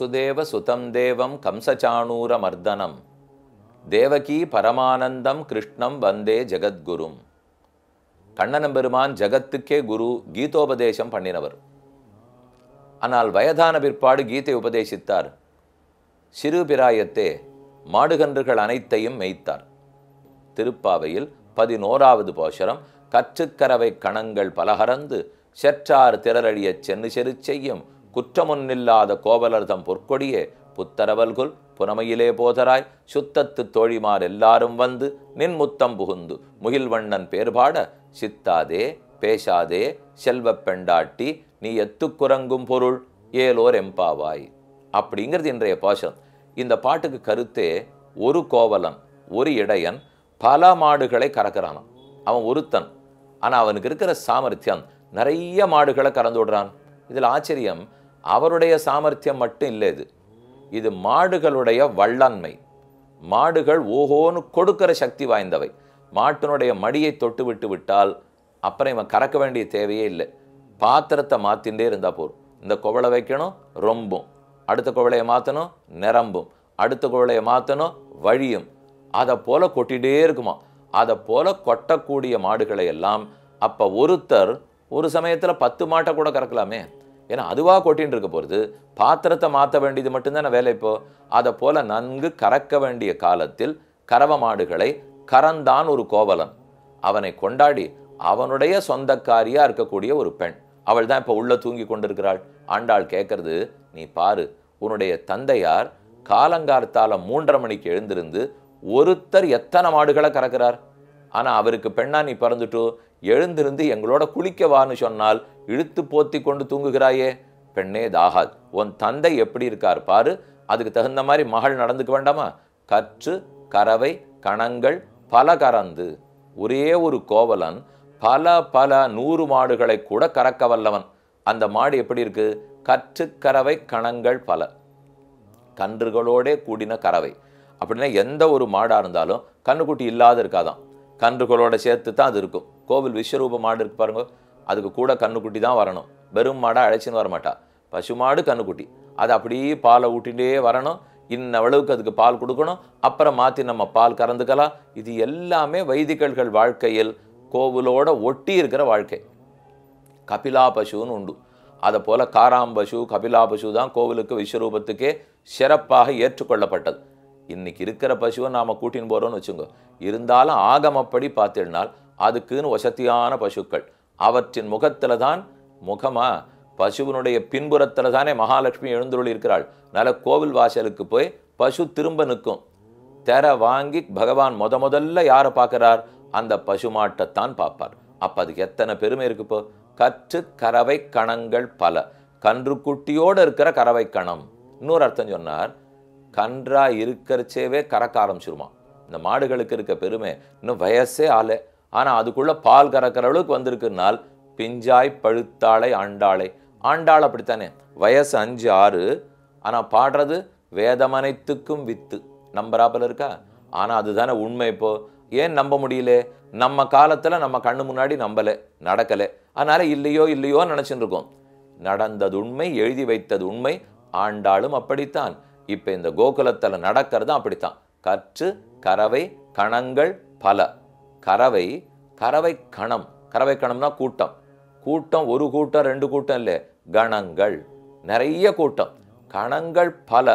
வசுதேவ சுதம் தேவம் மர்தனம் தேவகி பரமானந்தம் கிருஷ்ணம் வந்தே ஜெகத்குரும் பெருமான் ஜகத்துக்கே குரு கீதோபதேசம் பண்ணினவர் ஆனால் வயதான பிற்பாடு கீதை உபதேசித்தார் சிறு பிராயத்தே மாடுகன்றுகள் அனைத்தையும் மெய்த்தார் திருப்பாவையில் பதினோராவது போஷரம் கற்றுக்கரவை கணங்கள் பலகரந்து செற்றார் திரளழிய சென்னு செரு செய்யும் குற்றமுன்னில்லாத கோவலர்தம் பொற்கொடியே புத்தரவல்குல் புனமையிலே போதராய் சுத்தத்து தோழிமார் எல்லாரும் வந்து நின் முத்தம் புகுந்து முகில்வண்ணன் பேர்பாட சித்தாதே பேசாதே செல்வப் பெண்டாட்டி நீ எத்துக்குரங்கும் பொருள் ஏலோர் எம்பாவாய் அப்படிங்கிறது இன்றைய பாஷம் இந்த பாட்டுக்கு கருத்தே ஒரு கோவலன் ஒரு இடையன் பல மாடுகளை கறக்கிறானான் அவன் ஒருத்தன் ஆனால் அவனுக்கு இருக்கிற சாமர்த்தியம் நிறைய மாடுகளை கறந்து விடுறான் இதில் ஆச்சரியம் அவருடைய சாமர்த்தியம் மட்டும் இல்லை இது இது மாடுகளுடைய வல்லாண்மை மாடுகள் ஓஹோன்னு கொடுக்கிற சக்தி வாய்ந்தவை மாட்டினுடைய மடியை தொட்டு விட்டு விட்டால் அப்புறம் இவன் கறக்க வேண்டிய தேவையே இல்லை பாத்திரத்தை மாற்றிண்டே இருந்தால் போதும் இந்த குவளை வைக்கணும் ரொம்பும் அடுத்த குவளையை மாற்றணும் நிரம்பும் அடுத்த குவளையை மாற்றணும் வழியும் அதை போல் கொட்டிகிட்டே இருக்குமா அதை போல் கொட்டக்கூடிய மாடுகளை எல்லாம் அப்போ ஒருத்தர் ஒரு சமயத்தில் பத்து மாட்டை கூட கறக்கலாமே ஏன்னா அதுவாக கொட்டின்னு இருக்க போகிறது பாத்திரத்தை மாற்ற வேண்டியது மட்டும்தானே வேலை இப்போது அதை போல் நன்கு கறக்க வேண்டிய காலத்தில் கறவ மாடுகளை கரந்தான் ஒரு கோவலன் அவனை கொண்டாடி அவனுடைய சொந்தக்காரியாக இருக்கக்கூடிய ஒரு பெண் அவள் தான் இப்போ உள்ளே தூங்கி கொண்டிருக்கிறாள் ஆண்டாள் கேட்கறது நீ பாரு உன்னுடைய தந்தையார் காலங்கார்த்தால மூன்றரை மணிக்கு எழுந்திருந்து ஒருத்தர் எத்தனை மாடுகளை கறக்கிறார் ஆனால் அவருக்கு பெண்ணா நீ பிறந்துட்டோ எழுந்திருந்து எங்களோட குளிக்க வான்னு சொன்னால் இழுத்து போத்தி கொண்டு தூங்குகிறாயே பெண்ணே தாகாது உன் தந்தை எப்படி இருக்கார் பாரு அதுக்கு தகுந்த மாதிரி மகள் நடந்துக்க வேண்டாமா கற்று கறவை கணங்கள் பல கறந்து ஒரே ஒரு கோவலன் பல பல நூறு மாடுகளை கூட கறக்க வல்லவன் அந்த மாடு எப்படி இருக்கு கற்று கறவை கணங்கள் பல கன்றுகளோடே கூடின கறவை அப்படின்னா எந்த ஒரு மாடாக இருந்தாலும் கண்ணுக்குட்டி இல்லாத இருக்காதான் கன்றுகளோட சேர்த்து தான் அது இருக்கும் கோவில் விஸ்வரூப மாடு இருக்கு பாருங்க அதுக்கு கூட கண்ணுக்குட்டி தான் வரணும் வெறும் மாடாக அழைச்சின்னு வரமாட்டா பசுமாடு கண்ணுக்குட்டி அதை அப்படியே பாலை ஊட்டிகிட்டே வரணும் இன்ன அளவுக்கு அதுக்கு பால் கொடுக்கணும் அப்புறம் மாற்றி நம்ம பால் கறந்துக்கலாம் இது எல்லாமே வைதிகர்கள் வாழ்க்கையில் கோவிலோட ஒட்டி இருக்கிற வாழ்க்கை கபிலா பசுன்னு உண்டு அதை போல் காராம்பசு கபிலா பசு தான் கோவிலுக்கு விஸ்வரூபத்துக்கே சிறப்பாக ஏற்றுக்கொள்ளப்பட்டது இன்றைக்கி இருக்கிற பசுவை நாம் கூட்டின்னு போகிறோன்னு வச்சுங்க இருந்தாலும் ஆகமப்படி பார்த்தீங்கன்னா அதுக்குன்னு வசதியான பசுக்கள் அவற்றின் முகத்தில் தான் முகமா பசுவினுடைய பின்புறத்தில் தானே மகாலட்சுமி எழுந்துருள் இருக்கிறாள் நல்ல கோவில் வாசலுக்கு போய் பசு திரும்ப நிற்கும் தெர வாங்கி பகவான் முத முதல்ல யாரை பார்க்குறார் அந்த பசுமாட்டைத்தான் பார்ப்பார் அப்போ அதுக்கு எத்தனை பெருமை இருக்கு இப்போ கற்று கறவை கணங்கள் பல கன்றுக்குட்டியோடு இருக்கிற கறவை கணம் இன்னொரு அர்த்தம் சொன்னார் கன்றா இருக்கிறச்சேவே கறக்க ஆரம்பிச்சிருமா இந்த மாடுகளுக்கு இருக்க பெருமை இன்னும் வயசே ஆலை ஆனால் அதுக்குள்ளே பால் கறக்கிற அளவுக்கு வந்திருக்குனால் பிஞ்சாய் பழுத்தாளை ஆண்டாளை ஆண்டாள் அப்படித்தானே வயசு அஞ்சு ஆறு ஆனால் பாடுறது வேதமனைத்துக்கும் வித்து நம்பராப்பில் இருக்கா ஆனால் அதுதானே உண்மை இப்போது ஏன் நம்ப முடியல நம்ம காலத்தில் நம்ம கண்ணு முன்னாடி நம்பலை நடக்கலை அதனால் இல்லையோ இல்லையோ நினச்சின்னு இருக்கோம் நடந்தது உண்மை எழுதி வைத்தது உண்மை ஆண்டாலும் அப்படித்தான் இப்போ இந்த கோகுலத்தில் நடக்கிறது அப்படித்தான் கற்று கறவை கணங்கள் பல கறவை கறவை கணம் கறவை கணம்னா கூட்டம் கூட்டம் ஒரு கூட்டம் ரெண்டு கூட்டம் இல்லை கணங்கள் நிறைய கூட்டம் கணங்கள் பல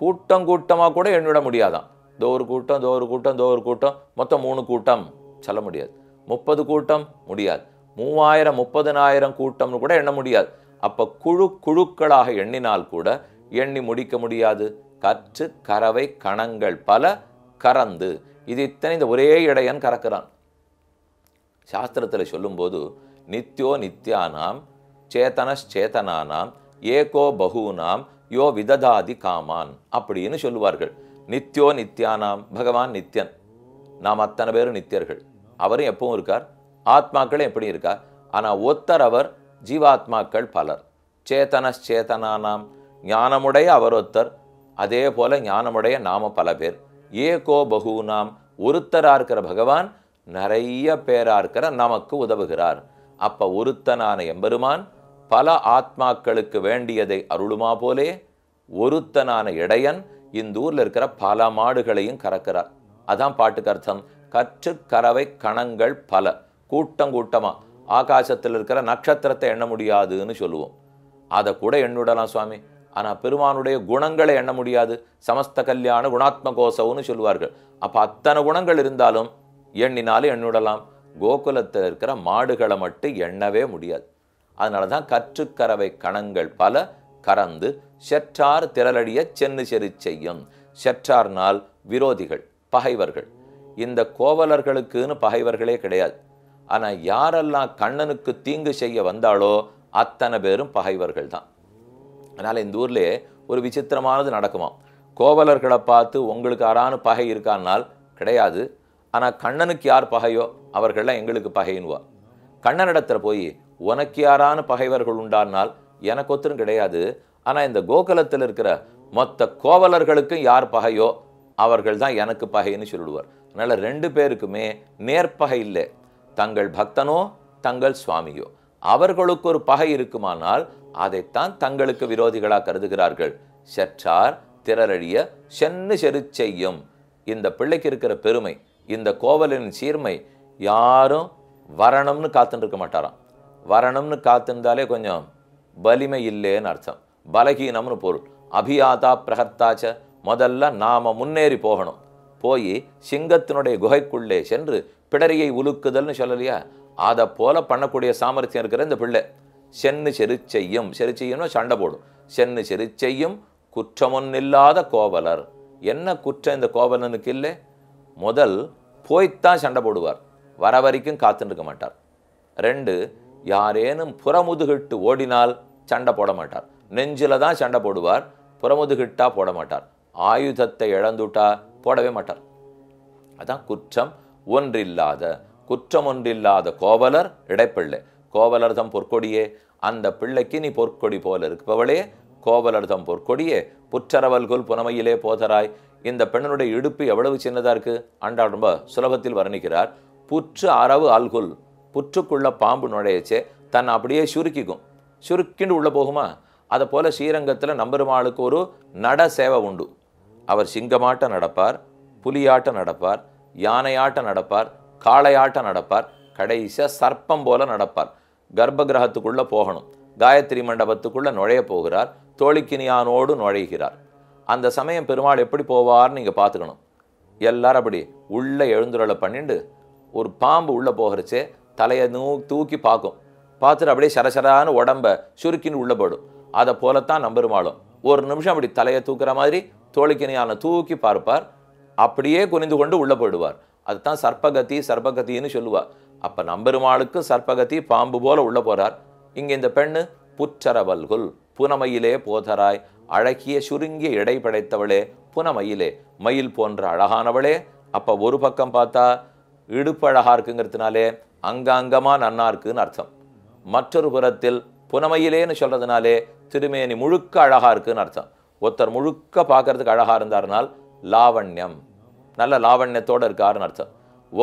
கூட்டம் கூட்டமாக கூட எண்ணிட முடியாதான் தோ ஒரு கூட்டம் தோ ஒரு கூட்டம் தோ ஒரு கூட்டம் மொத்தம் மூணு கூட்டம் சொல்ல முடியாது முப்பது கூட்டம் முடியாது மூவாயிரம் முப்பதனாயிரம் கூட்டம்னு கூட எண்ண முடியாது அப்போ குழு குழுக்களாக எண்ணினால் கூட எண்ணி முடிக்க முடியாது கற்று கறவை கணங்கள் பல கறந்து இது இத்தனை இந்த ஒரே இடையன் கறக்கிறான் சாஸ்திரத்தில் சொல்லும்போது நித்யோ நித்யானாம் சேத்தனச்சேதனானாம் ஏகோ பகுனாம் யோ விததாதி காமான் அப்படின்னு சொல்லுவார்கள் நித்யோ நித்யானாம் பகவான் நித்யன் நாம் அத்தனை பேரும் நித்தியர்கள் அவரும் எப்பவும் இருக்கார் ஆத்மாக்களும் எப்படி இருக்கார் ஆனால் ஒத்தர் அவர் ஜீவாத்மாக்கள் பலர் சேத்தனச்சேதனானாம் ஞானமுடைய அவர் ஒத்தர் அதே போல ஞானமுடைய நாம பல பேர் ஏகோ பகுனாம் ஒருத்தராக இருக்கிற பகவான் நிறைய பேராக இருக்கிற நமக்கு உதவுகிறார் அப்போ ஒருத்தனான எம்பெருமான் பல ஆத்மாக்களுக்கு வேண்டியதை அருளுமா போலே ஒருத்தனான இடையன் இந்த ஊரில் இருக்கிற பல மாடுகளையும் கறக்கிறார் அதான் பாட்டுக்கு அர்த்தம் கற்று கறவை கணங்கள் பல கூட்டம் கூட்டமாக ஆகாசத்தில் இருக்கிற நட்சத்திரத்தை எண்ண முடியாதுன்னு சொல்லுவோம் அதை கூட எண்ணிடலாம் சுவாமி ஆனால் பெருமானுடைய குணங்களை எண்ண முடியாது சமஸ்த கல்யாண குணாத்மகோசவுன்னு சொல்லுவார்கள் அப்போ அத்தனை குணங்கள் இருந்தாலும் எண்ணினாலும் எண்ணிடலாம் கோகுலத்தில் இருக்கிற மாடுகளை மட்டும் எண்ணவே முடியாது அதனால தான் கற்றுக்கரவை கணங்கள் பல கறந்து செற்றார் திரளடிய சென்னு செறி செய்யும் செற்றார்னால் விரோதிகள் பகைவர்கள் இந்த கோவலர்களுக்குன்னு பகைவர்களே கிடையாது ஆனால் யாரெல்லாம் கண்ணனுக்கு தீங்கு செய்ய வந்தாலோ அத்தனை பேரும் பகைவர்கள் தான் அதனால் இந்த ஊர்லேயே ஒரு விசித்திரமானது நடக்குமா கோவலர்களை பார்த்து உங்களுக்கு அறானு பகை இருக்கான்னால் கிடையாது ஆனால் கண்ணனுக்கு யார் பகையோ அவர்கள்லாம் எங்களுக்கு பகையின்வா கண்ணனிடத்தில் போய் உனக்கு யாரான பகைவர்கள் உண்டானால் எனக்கு ஒத்துரும் கிடையாது ஆனால் இந்த கோகுலத்தில் இருக்கிற மொத்த கோவலர்களுக்கும் யார் பகையோ அவர்கள் தான் எனக்கு பகைன்னு சொல்லிடுவார் அதனால் ரெண்டு பேருக்குமே நேர்பகை இல்லை தங்கள் பக்தனோ தங்கள் சுவாமியோ அவர்களுக்கு ஒரு பகை இருக்குமானால் அதைத்தான் தங்களுக்கு விரோதிகளாக கருதுகிறார்கள் செற்றார் திறரழிய சென்னு செரு செய்யும் இந்த பிள்ளைக்கு இருக்கிற பெருமை இந்த கோவலனின் சீர்மை யாரும் வரணும்னு இருக்க மாட்டாராம் வரணும்னு காத்திருந்தாலே கொஞ்சம் வலிமை இல்லைன்னு அர்த்தம் பலகீனம்னு பொருள் அபியாதா பிரகத்தாச்ச முதல்ல நாம் முன்னேறி போகணும் போய் சிங்கத்தினுடைய குகைக்குள்ளே சென்று பிடரியை உலுக்குதல்னு சொல்லலையா அதை போல பண்ணக்கூடிய சாமர்த்தியம் இருக்கிற இந்த பிள்ளை சென்னு செருச்செய்யும் செருச்செய்யும்னா சண்டை போடும் சென்னு செருச்செய்யும் குற்றமொன்னில்லாத கோவலர் என்ன குற்றம் இந்த கோவலனுக்கு இல்லை முதல் போய்த்தான் சண்டை போடுவார் வர வரைக்கும் காத்துருக்க மாட்டார் ரெண்டு யாரேனும் புறமுதுகிட்டு ஓடினால் சண்டை போட மாட்டார் நெஞ்சில் தான் சண்டை போடுவார் புறமுதுகிட்டா போட மாட்டார் ஆயுதத்தை இழந்துட்டா போடவே மாட்டார் அதான் குற்றம் ஒன்றில்லாத குற்றம் ஒன்றில்லாத கோவலர் இடைப்பிள்ளை கோவலர் தம் பொற்கொடியே அந்த பிள்ளைக்கு நீ பொற்கொடி போல இருப்பவளே கோவலர் தம் பொற்கொடியே புற்றரவல்குல் புனமையிலே போதராய் இந்த பெண்ணனுடைய இடுப்பு எவ்வளவு சின்னதாக இருக்குது ஆண்டாள் ரொம்ப சுலபத்தில் வர்ணிக்கிறார் புற்று அரவு அல்குல் புற்றுக்குள்ளே பாம்பு நுழையச்சே தன் அப்படியே சுருக்கிக்கும் சுருக்கிண்டு உள்ளே போகுமா அதை போல் ஸ்ரீரங்கத்தில் நம்பெருமாளுக்கு ஒரு நட சேவை உண்டு அவர் சிங்கமாட்ட நடப்பார் புலியாட்ட நடப்பார் யானையாட்ட நடப்பார் காளையாட்ட நடப்பார் கடைசியாக சர்ப்பம் போல நடப்பார் கர்ப்ப கிரகத்துக்குள்ளே போகணும் காயத்ரி மண்டபத்துக்குள்ளே நுழைய போகிறார் தோழிக்கினியானோடு நுழைகிறார் அந்த சமயம் பெருமாள் எப்படி போவார்னு நீங்கள் பார்த்துக்கணும் எல்லாரும் அப்படி உள்ளே எழுந்துரலை பண்ணிட்டு ஒரு பாம்பு உள்ளே போகிறச்சே தலையை நூ தூக்கி பார்க்கும் பார்த்துட்டு அப்படியே சரசரான உடம்ப சுருக்கின்னு உள்ளே போடும் அதை போலத்தான் நம்பெருமாளும் ஒரு நிமிஷம் அப்படி தலையை தூக்குற மாதிரி தோழிக்கினியான தூக்கி பார்ப்பார் அப்படியே குனிந்து கொண்டு உள்ளே போயிடுவார் அதுதான் சர்ப்பகதி சர்ப்பகத்தின்னு சொல்லுவார் அப்போ நம்பெருமாளுக்கு சர்ப்பகதி பாம்பு போல உள்ளே போகிறார் இங்கே இந்த பெண்ணு புற்றரவல்குல் புனமையிலே போதராய் அழகிய சுருங்கிய எடை படைத்தவளே புனமயிலே மயில் போன்ற அழகானவளே அப்போ ஒரு பக்கம் பார்த்தா இடுப்பு அழகாக இருக்குங்கிறதுனாலே அங்காங்கமாக நன்னா இருக்குன்னு அர்த்தம் மற்றொரு புறத்தில் புனமையிலேன்னு சொல்கிறதுனாலே திருமேனி முழுக்க அழகாக இருக்குன்னு அர்த்தம் ஒருத்தர் முழுக்க பார்க்கறதுக்கு அழகாக இருந்தார்னால் லாவண்யம் நல்ல லாவண்யத்தோடு இருக்காருன்னு அர்த்தம்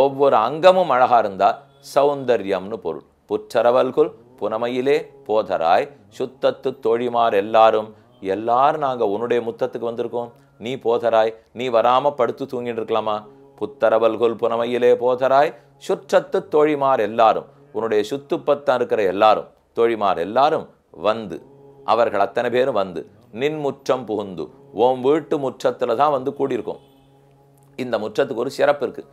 ஒவ்வொரு அங்கமும் அழகாக இருந்தால் சௌந்தர்யம்னு பொருள் புற்றரவல்குள் புனமையிலே போதராய் சுத்தத்து தொழிமார் எல்லாரும் எல்லாரும் நாங்கள் உன்னுடைய முத்தத்துக்கு வந்திருக்கோம் நீ போதராய் நீ வராமல் படுத்து தூங்கிட்டு இருக்கலாமா புத்தரவல்கொல் புனமையிலே போதராய் சுற்றத்து தோழிமார் எல்லாரும் உன்னுடைய சுத்துப்பத்தான் இருக்கிற எல்லாரும் தோழிமார் எல்லாரும் வந்து அவர்கள் அத்தனை பேரும் வந்து நின் முற்றம் புகுந்து ஓம் வீட்டு முற்றத்தில் தான் வந்து கூடியிருக்கோம் இந்த முற்றத்துக்கு ஒரு சிறப்பு இருக்குது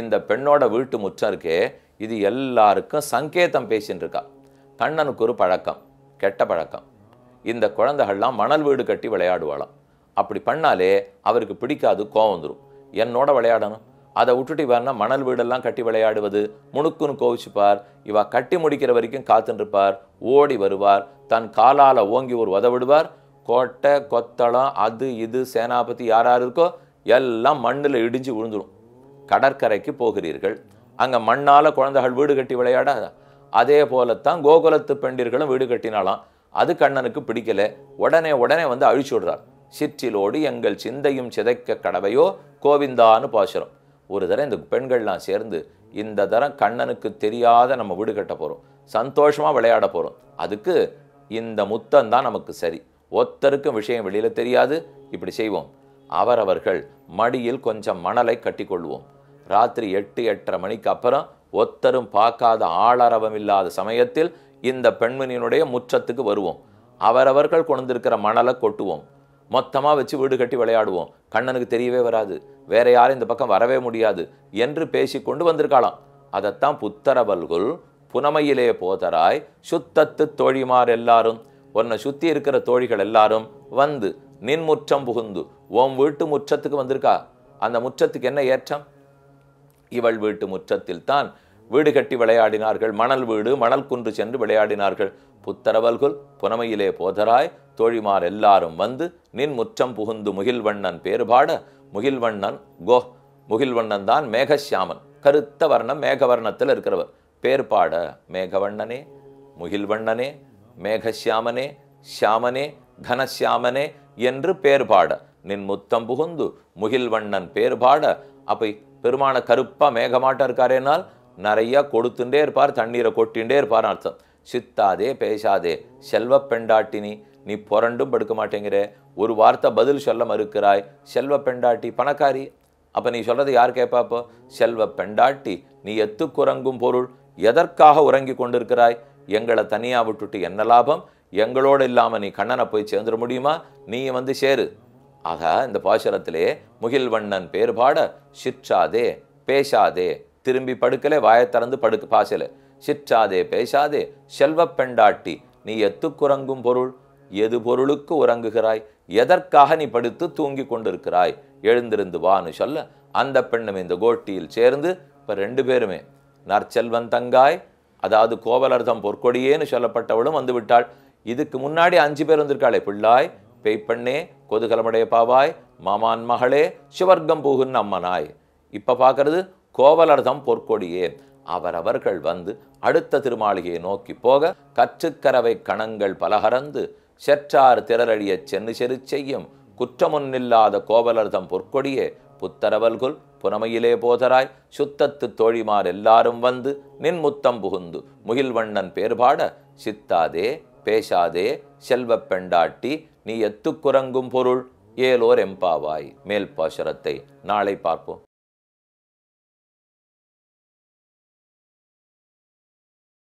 இந்த பெண்ணோட வீட்டு முற்றம் இருக்கே இது எல்லாருக்கும் சங்கேதம் பேசின்னு இருக்கா கண்ணனுக்கு ஒரு பழக்கம் கெட்ட பழக்கம் இந்த குழந்தைகள்லாம் மணல் வீடு கட்டி விளையாடுவாளாம் அப்படி பண்ணாலே அவருக்கு பிடிக்காது கோவம் வந்துடும் என்னோட விளையாடணும் அதை விட்டுட்டு இவர்னா மணல் வீடெல்லாம் கட்டி விளையாடுவது முணுக்குன்னு கோவிச்சுப்பார் இவா கட்டி முடிக்கிற வரைக்கும் காத்துருப்பார் ஓடி வருவார் தன் காலால் ஓங்கி ஒரு உதவிடுவார் கோட்டை கொத்தளம் அது இது சேனாபதி யார் யார் இருக்கோ எல்லாம் மண்ணில் இடிஞ்சு விழுந்துடும் கடற்கரைக்கு போகிறீர்கள் அங்கே மண்ணால் குழந்தைகள் வீடு கட்டி விளையாடாதா அதே போலத்தான் கோகுலத்து பெண்டிர்களும் வீடு கட்டினாலாம் அது கண்ணனுக்கு பிடிக்கல உடனே உடனே வந்து அழிச்சு விடுறார் சிற்றிலோடு எங்கள் சிந்தையும் சிதைக்க கடவையோ கோவிந்தான்னு பாசுரம் ஒரு தரம் இந்த பெண்கள்லாம் சேர்ந்து இந்த தரம் கண்ணனுக்கு தெரியாத நம்ம வீடு கட்ட போகிறோம் சந்தோஷமாக விளையாட போகிறோம் அதுக்கு இந்த முத்தம் தான் நமக்கு சரி ஒத்தருக்கும் விஷயம் வெளியில் தெரியாது இப்படி செய்வோம் அவரவர்கள் மடியில் கொஞ்சம் மணலை கட்டிக்கொள்வோம் ராத்திரி எட்டு எட்டரை மணிக்கு அப்புறம் ஒத்தரும் பார்க்காத ஆளரவம் இல்லாத சமயத்தில் இந்த பெண்மணியினுடைய முற்றத்துக்கு வருவோம் அவரவர்கள் கொண்டிருக்கிற மணலை கொட்டுவோம் மொத்தமாக வச்சு வீடு கட்டி விளையாடுவோம் கண்ணனுக்கு தெரியவே வராது வேற யாரும் இந்த பக்கம் வரவே முடியாது என்று பேசி கொண்டு வந்திருக்காளாம் அதைத்தான் புத்தரவல்குள் புனமையிலே போதராய் சுத்தத்து தோழிமார் எல்லாரும் உன்னை சுற்றி இருக்கிற தோழிகள் எல்லாரும் வந்து நின் முற்றம் புகுந்து உன் வீட்டு முற்றத்துக்கு வந்திருக்கா அந்த முற்றத்துக்கு என்ன ஏற்றம் இவள் வீட்டு முற்றத்தில் தான் வீடு கட்டி விளையாடினார்கள் மணல் வீடு மணல் குன்று சென்று விளையாடினார்கள் புத்தரவல்குல் புனமையிலே போதராய் தோழிமார் எல்லாரும் வந்து நின் முற்றம் புகுந்து முகில்வண்ணன் பேர்பாட முகில்வண்ணன் கோ முகில்வண்ணன் தான் மேகசியாமன் கருத்த வர்ணம் மேகவர்ணத்தில் இருக்கிறவர் பேர்பாட மேகவண்ணனே முகில்வண்ணனே மேகசியாமனே ஷியாமனே கனசியாமனே என்று பேர்பாட நின் முத்தம் புகுந்து முகில்வண்ணன் பேர்பாட அப்போ பெருமான கருப்பாக மேகமாட்டம் இருக்காரேனால் நிறையா கொடுத்துட்டே இருப்பார் தண்ணீரை கொட்டின்றே இருப்பார்னு அர்த்தம் சித்தாதே பேசாதே செல்வ பெண்டாட்டினி நீ புரண்டும் படுக்க மாட்டேங்கிற ஒரு வார்த்தை பதில் சொல்ல மறுக்கிறாய் செல்வ பெண்டாட்டி பணக்காரி அப்போ நீ சொல்கிறது யார் கேட்பாப்போ செல்வ பெண்டாட்டி நீ எத்துக்குறங்கும் பொருள் எதற்காக உறங்கி கொண்டிருக்கிறாய் எங்களை தனியாக விட்டுட்டு என்ன லாபம் எங்களோடு இல்லாமல் நீ கண்ணனை போய் சேர்ந்துட முடியுமா நீ வந்து சேரு ஆக இந்த பாசுரத்திலே முகில்வண்ணன் பேர் பாட சிற்றாதே பேசாதே திரும்பி படுக்கலே வாயை திறந்து படுக்க பாசல சிற்றாதே பேசாதே செல்வ பெண்டாட்டி நீ எத்துக்குறங்கும் பொருள் எது பொருளுக்கு உறங்குகிறாய் எதற்காக நீ படுத்து தூங்கி கொண்டிருக்கிறாய் எழுந்திருந்து வான்னு சொல்ல அந்த பெண்ணும் இந்த கோட்டியில் சேர்ந்து இப்போ ரெண்டு பேருமே நற்செல்வன் தங்காய் அதாவது கோவலர்தம் பொற்கொடியேன்னு சொல்லப்பட்டவளும் வந்து விட்டாள் இதுக்கு முன்னாடி அஞ்சு பேர் வந்திருக்காளே பிள்ளாய் பெய்ப்பெண்ணே கொதுகலமுடைய பாவாய் மாமான் மகளே சிவர்க்கம் பூகுன்னு அம்மனாய் இப்போ பார்க்கறது கோவலர்தம் பொற்கொடியே அவரவர்கள் வந்து அடுத்த திருமாளிகையை நோக்கி போக கற்றுக்கரவை கணங்கள் பலகரந்து செற்றார் திரளழியச் சென்னு செரு செய்யும் குற்றமுன்னில்லாத கோவலர்தம் பொற்கொடியே புத்தரவல்குல் புனமையிலே போதராய் சுத்தத்து தோழிமார் எல்லாரும் வந்து நின் முத்தம் புகுந்து முகில்வண்ணன் பேர்பாட சித்தாதே பேசாதே செல்வப் பெண்டாட்டி நீ எத்துக்குரங்கும் பொருள் ஏலோர் எம்பாவாய் மேல் பாசுரத்தை நாளை பார்ப்போம்